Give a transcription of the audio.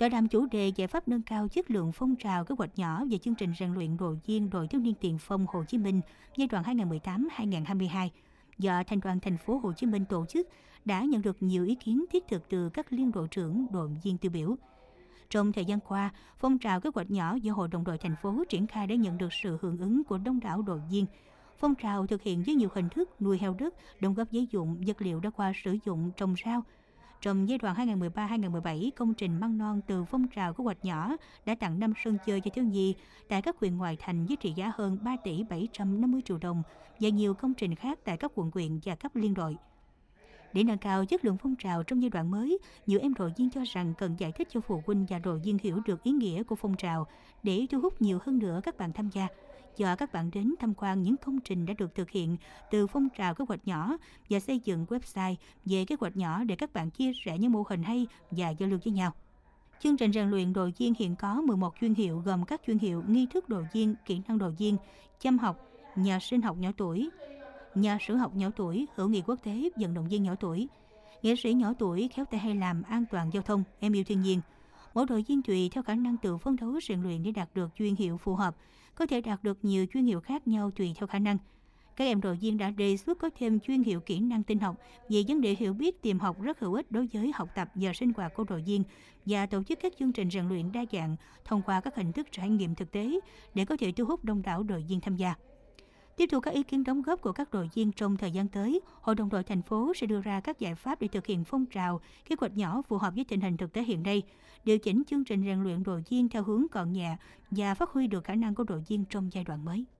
tọa đàm chủ đề giải pháp nâng cao chất lượng phong trào kế hoạch nhỏ và chương trình rèn luyện đội viên đội thiếu niên tiền phong Hồ Chí Minh giai đoạn 2018-2022 do Thành đoàn Thành phố Hồ Chí Minh tổ chức đã nhận được nhiều ý kiến thiết thực từ các liên đội trưởng đội viên tiêu biểu. Trong thời gian qua, phong trào kế hoạch nhỏ do Hội đồng đội thành phố triển khai đã nhận được sự hưởng ứng của đông đảo đội viên. Phong trào thực hiện với nhiều hình thức nuôi heo đất, đóng góp giấy dụng, vật liệu đã qua sử dụng trồng rau, trong giai đoạn 2013-2017, công trình măng non từ phong trào của hoạch nhỏ đã tặng năm sân chơi cho thiếu nhi tại các huyện ngoại thành với trị giá hơn 3 tỷ 750 triệu đồng và nhiều công trình khác tại các quận huyện và cấp liên đội. Để nâng cao chất lượng phong trào trong giai đoạn mới, nhiều em hội viên cho rằng cần giải thích cho phụ huynh và đội viên hiểu được ý nghĩa của phong trào để thu hút nhiều hơn nữa các bạn tham gia. Cho các bạn đến tham quan những công trình đã được thực hiện từ phong trào kế hoạch nhỏ và xây dựng website về kế hoạch nhỏ để các bạn chia sẻ những mô hình hay và giao lưu với nhau. Chương trình rèn luyện đội viên hiện có 11 chuyên hiệu gồm các chuyên hiệu nghi thức đội viên, kỹ năng đội viên, chăm học, nhà sinh học nhỏ tuổi, nhà sử học nhỏ tuổi, hữu nghị quốc tế, vận động viên nhỏ tuổi, nghệ sĩ nhỏ tuổi khéo tay hay làm an toàn giao thông, em yêu thiên nhiên. Mỗi đội viên tùy theo khả năng tự phấn đấu rèn luyện để đạt được chuyên hiệu phù hợp, có thể đạt được nhiều chuyên hiệu khác nhau tùy theo khả năng. Các em đội viên đã đề xuất có thêm chuyên hiệu kỹ năng tin học vì vấn đề hiểu biết tìm học rất hữu ích đối với học tập và sinh hoạt của đội viên và tổ chức các chương trình rèn luyện đa dạng thông qua các hình thức trải nghiệm thực tế để có thể thu hút đông đảo đội viên tham gia. Tiếp thu các ý kiến đóng góp của các đội viên trong thời gian tới, Hội đồng đội thành phố sẽ đưa ra các giải pháp để thực hiện phong trào, kế hoạch nhỏ phù hợp với tình hình thực tế hiện nay, điều chỉnh chương trình rèn luyện đội viên theo hướng còn nhẹ và phát huy được khả năng của đội viên trong giai đoạn mới.